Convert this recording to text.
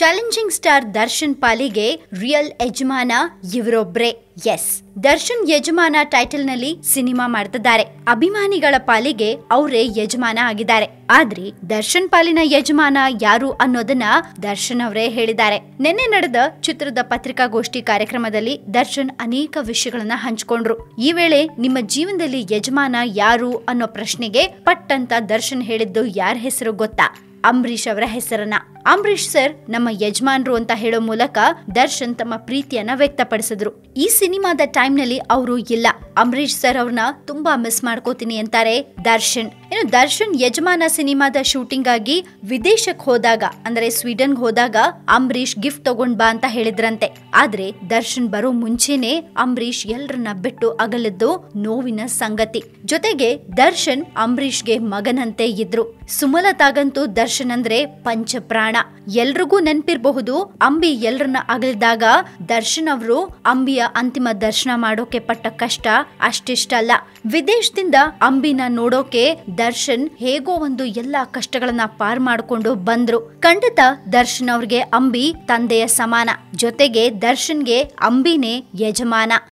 challenging star Darshan ಪಾಲಿಗೆ real ಯಜಮಾನ ಇವರೊಬ್ರೆ S Darshan ಯಜಮಾನ ಟೈಟಲ್ ನಲ್ಲಿ ಸಿನಿಮಾ ಮಾಡ್ತಿದ್ದಾರೆ ಅಭಿಮಾನಿಗಳ ಪಾಲಿಗೆ ಅವರೇ ಯಜಮಾನ ಆಗಿದ್ದಾರೆ ಆದ್ರೆ ದರ್ಶನ್ ಪಾಲಿನ ಯಜಮಾನ ಯಾರು ಅನ್ನೋದನ್ನ ದರ್ಶನ್ ಅವರೇ ಹೇಳಿದ್ದಾರೆ ನಿನ್ನೆ ನಡೆದ ಚಿತ್ರದ ಪತ್ರಿಕಾಗೋಷ್ಠಿ ಕಾರ್ಯಕ್ರಮದಲ್ಲಿ ದರ್ಶನ್ ಅನೇಕ ವಿಷಯಗಳನ್ನ ಹಂಚಿಕೊಂಡ್ರು ಈ ವೇಳೆ ನಿಮ್ಮ ಜೀವನದಲ್ಲಿ ಯಜಮಾನ ಯಾರು ಅನ್ನೋ ಪ್ರಶ್ನೆಗೆ ಪಟ್ಟಂತ ದರ್ಶನ್ ಹೇಳಿದ್ದು ಯಾರ ಹೆಸರು ಗೊತ್ತಾ ಅಂಬರೀಶ್ ಅವರ ಹೆಸರನ್ನ ಅಂಬರೀಶ್ ಸರ್ ನಮ್ಮ ಯಜಮಾನ್ರು ಅಂತ ಹೇಳೋ ಮೂಲಕ ದರ್ಶನ್ ತಮ್ಮ ಪ್ರೀತಿಯನ್ನ ವ್ಯಕ್ತಪಡಿಸಿದ್ರು ಈ ಸಿನಿಮಾದ ಟೈಮ್ನಲ್ಲಿ ಅವರು ಇಲ್ಲ ಅಂಬರೀಶ್ ಸರ್ ಅವ್ರನ್ನ ತುಂಬಾ ಮಿಸ್ ಮಾಡ್ಕೋತೀನಿ ಅಂತಾರೆ ದರ್ಶನ್ ಇನ್ನು ದರ್ಶನ್ ಯಜಮಾನ ಸಿನಿಮಾದ ಶೂಟಿಂಗ್ ಆಗಿ ವಿದೇಶಕ್ಕೆ ಹೋದಾಗ ಅಂದ್ರೆ ಸ್ವೀಡನ್ ಹೋದಾಗ ಅಂಬರೀಶ್ ಗಿಫ್ಟ್ ತಗೊಂಡ್ ಬಾ ಅಂತ ಹೇಳಿದ್ರಂತೆ ಆದ್ರೆ ದರ್ಶನ್ ಬರೋ ಮುಂಚೆನೆ ಅಂಬರೀಶ್ ಎಲ್ರನ್ನ ಬಿಟ್ಟು ಅಗಲಿದ್ದು ನೋವಿನ ಸಂಗತಿ ಜೊತೆಗೆ ದರ್ಶನ್ ಗೆ ಮಗನಂತೆ ಇದ್ರು ಸುಮಲತಾಗಂತೂ ದರ್ಶನ್ ಅಂದ್ರೆ ಪಂಚಪ್ರಾಣ ಎಲ್ರಿಗೂ ನೆನಪಿರಬಹುದು ಅಂಬಿ ಎಲ್ರನ್ನ ಅಗಲಿದಾಗ ದರ್ಶನ್ ಅವರು ಅಂಬಿಯ ಅಂತಿಮ ದರ್ಶನ ಮಾಡೋಕೆ ಪಟ್ಟ ಕಷ್ಟ ಅಷ್ಟಿಷ್ಟಲ್ಲ ವಿದೇಶದಿಂದ ಅಂಬಿನ ನೋಡೋಕೆ ದರ್ಶನ್ ಹೇಗೋ ಒಂದು ಎಲ್ಲಾ ಕಷ್ಟಗಳನ್ನ ಪಾರ್ ಮಾಡಿಕೊಂಡು ಬಂದ್ರು ಖಂಡಿತ ದರ್ಶನ್ ಅವ್ರಿಗೆ ಅಂಬಿ ತಂದೆಯ ಸಮಾನ ಜೊತೆಗೆ ದರ್ಶನ್ಗೆ ಅಂಬಿನೇ ಯಜಮಾನ